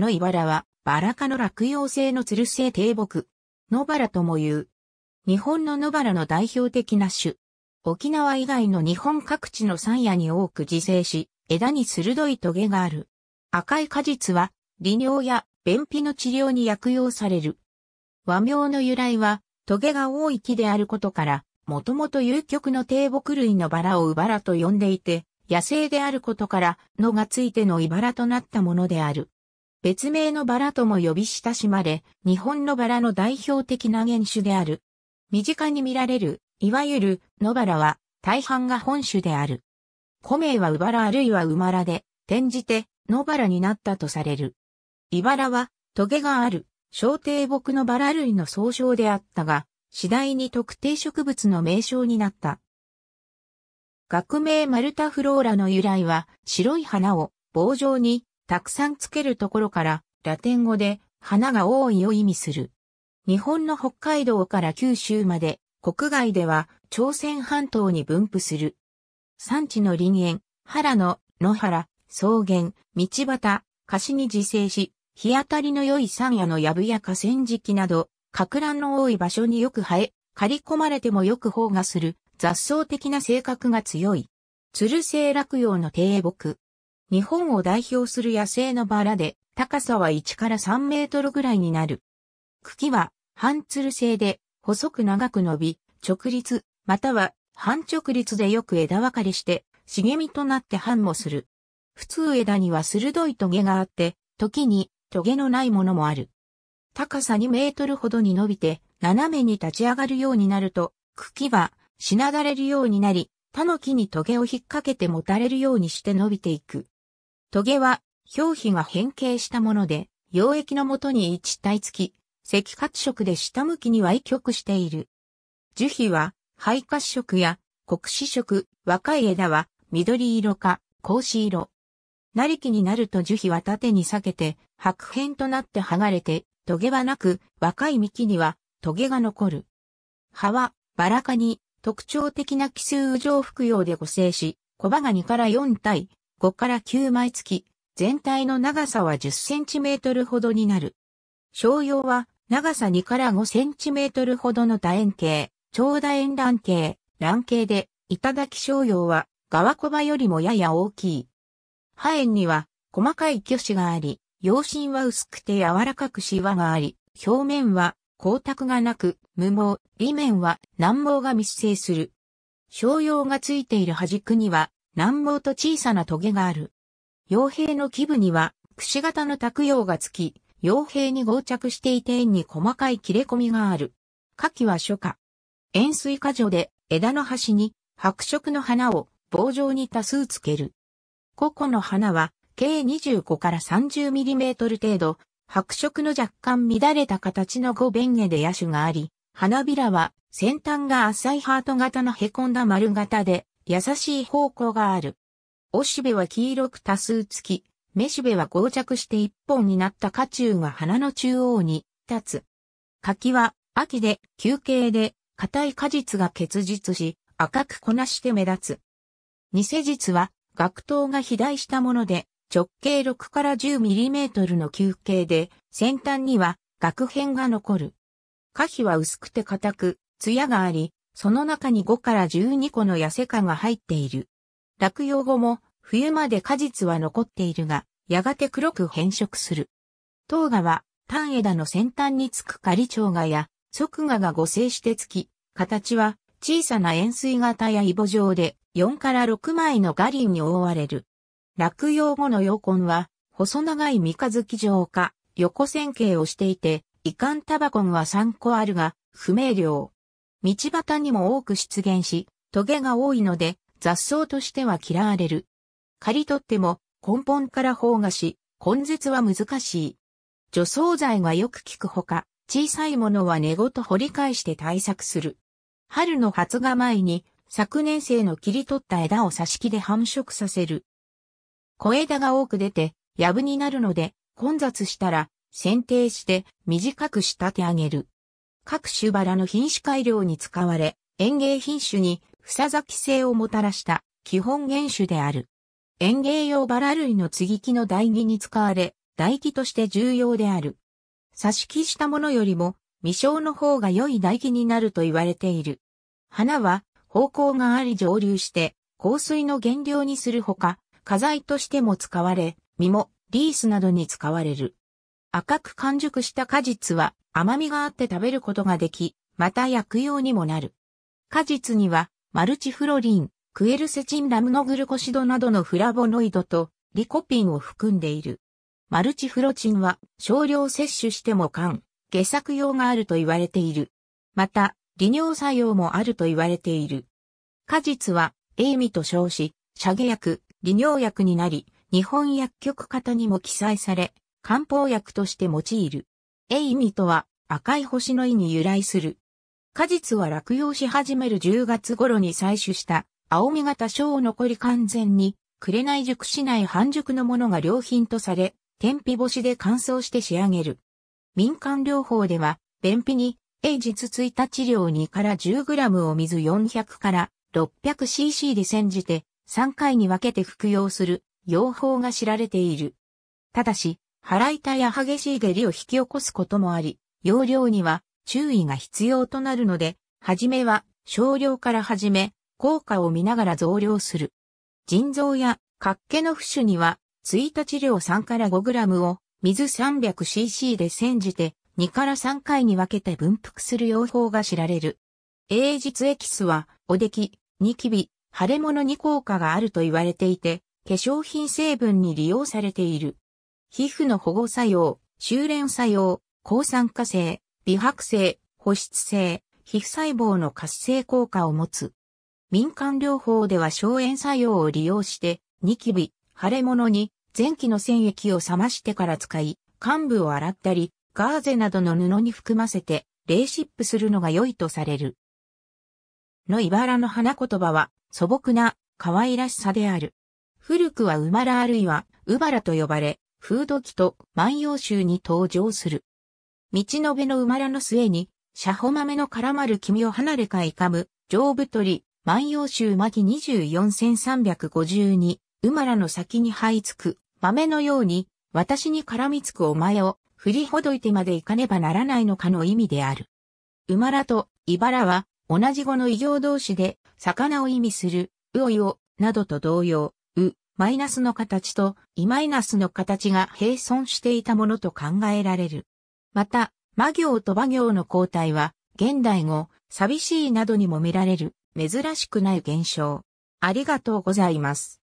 の茨は、バラ科の落葉性のつる性低木、野バラとも言う。日本の野バラの代表的な種。沖縄以外の日本各地の山野に多く自生し、枝に鋭い棘がある。赤い果実は、利尿や便秘の治療に薬用される。和名の由来は、棘が多い木であることから、もともと有極の低木類のバラをバラと呼んでいて、野生であることから、のがついての茨となったものである。別名のバラとも呼び親しまれ、日本のバラの代表的な原種である。身近に見られる、いわゆる野バラは、大半が本種である。古名はウバラあるいはウマラで、転じて野バラになったとされる。イバラは、トゲがある、小低木のバラ類の総称であったが、次第に特定植物の名称になった。学名マルタフローラの由来は、白い花を棒状にたくさんつけるところから、ラテン語で花が多いを意味する。日本の北海道から九州まで、国外では朝鮮半島に分布する。産地の林園、原野、野原、草原、道端、子に自生し、日当たりの良い山野の藪や河川敷など、格乱の多い場所によく生え、刈り込まれてもよく放がする雑草的な性格が強い。鶴星落葉の低木。日本を代表する野生のバラで、高さは1から3メートルぐらいになる。茎は半つる性で、細く長く伸び、直立、または半直立でよく枝分かれして、茂みとなって繁茂する。普通枝には鋭いトゲがあって、時にトゲのないものもある。高さ2メートルほどに伸びて、斜めに立ち上がるようになると、茎はしなだれるようになり、他の木にトゲを引っ掛けて持たれるようにして伸びていく。トゲは、表皮が変形したもので、溶液のもとに一体付き、赤褐色で下向きに歪曲している。樹皮は、肺褐色や黒紫色、若い枝は緑色か格子色。なりきになると樹皮は縦に裂けて、白片となって剥がれて、トゲはなく、若い幹にはトゲが残る。葉は、バラ科に特徴的な奇数上服用で固成し、小葉が2から4体、5から9枚付き、全体の長さは1 0トルほどになる。商用は長さ2から5トルほどの楕円形、長楕円卵形、卵形で、頂き商用は側コバよりもやや大きい。破円には細かい巨歯があり、葉芯は薄くて柔らかくシワがあり、表面は光沢がなく、無毛、裏面は軟毛が密生する。商用がついている端くには乱毛と小さなトゲがある。傭兵の基部には、くし形の卓用がつき、傭兵に合着していて円に細かい切れ込みがある。下記は初夏。円錐花序で枝の端に白色の花を棒状に多数つける。個々の花は計25から 30mm 程度、白色の若干乱れた形の五弁下で野手があり、花びらは先端が浅いハート型の凹んだ丸型で、優しい方向がある。おしべは黄色く多数付き、めしべは膠着して一本になった花柱が花の中央に立つ。柿は秋で休憩で硬い果実が結実し赤くこなして目立つ。偽実は学頭が肥大したもので直径6から 10mm の休憩で先端には学片が残る。花皮は薄くて硬く、艶があり、その中に5から12個の痩せ果が入っている。落葉後も冬まで果実は残っているが、やがて黒く変色する。糖芽は単枝の先端につく仮蝶芽や側芽が互生してつき、形は小さな円錐型やイボ状で4から6枚のガリンに覆われる。落葉後の葉根は細長い三日月状か横線形をしていて、遺憾タバコンは3個あるが、不明瞭。道端にも多く出現し、トゲが多いので雑草としては嫌われる。刈り取っても根本から放芽し、根絶は難しい。除草剤がよく効くほか、小さいものは根ごと掘り返して対策する。春の発芽前に昨年生の切り取った枝を挿し木で繁殖させる。小枝が多く出て、ぶになるので、混雑したら、剪定して短く仕立て上げる。各種バラの品種改良に使われ、園芸品種に房咲き性をもたらした基本原種である。園芸用バラ類の接ぎ木の代木に使われ、代木として重要である。挿し木したものよりも未生の方が良い代木になると言われている。花は方向があり蒸留して香水の原料にするほか、花材としても使われ、実もリースなどに使われる。赤く完熟した果実は甘みがあって食べることができ、また薬用にもなる。果実には、マルチフロリン、クエルセチンラムノグルコシドなどのフラボノイドとリコピンを含んでいる。マルチフロチンは少量摂取しても肝、下作用があると言われている。また、利尿作用もあると言われている。果実は、エイミと称し、シャゲ薬、利尿薬になり、日本薬局型にも記載され、漢方薬として用いる。エイミとは赤い星の意に由来する。果実は落葉し始める10月頃に採取した青み型小を残り完全に紅熟しない半熟のものが良品とされ、天日干しで乾燥して仕上げる。民間療法では、便秘に、つ日1日量2から 10g を水400から 600cc で煎じて、3回に分けて服用する、用法が知られている。ただし、腹痛や激しい下痢を引き起こすこともあり、容量には注意が必要となるので、はじめは少量から始め、効果を見ながら増量する。腎臓やっ気の浮腫には、1日量3から 5g を水 300cc で煎じて、2から3回に分けて分布する用法が知られる。英実エキスは、おでき、ニキビ、腫れ物に効果があると言われていて、化粧品成分に利用されている。皮膚の保護作用、修練作用、抗酸化性、美白性、保湿性、皮膚細胞の活性効果を持つ。民間療法では消炎作用を利用して、ニキビ、腫れ物に前期の染液を冷ましてから使い、患部を洗ったり、ガーゼなどの布に含ませて、冷湿布するのが良いとされる。の茨の花言葉は、素朴な、可愛らしさである。古くはうまらあるいは、うばらと呼ばれ、風土記と万葉集に登場する。道のべの馬らの末に、シャホ豆の絡まる君を離れかいかむ、上太り、万葉集巻24352、馬らの先に這いつく、豆のように、私に絡みつくお前を、振りほどいてまで行かねばならないのかの意味である。馬らと、茨は、同じ語の異行同士で、魚を意味する、うおいを、などと同様、う、マイナスの形とイマイナスの形が並存していたものと考えられる。また、魔行と馬行の交代は、現代語、寂しいなどにも見られる、珍しくない現象。ありがとうございます。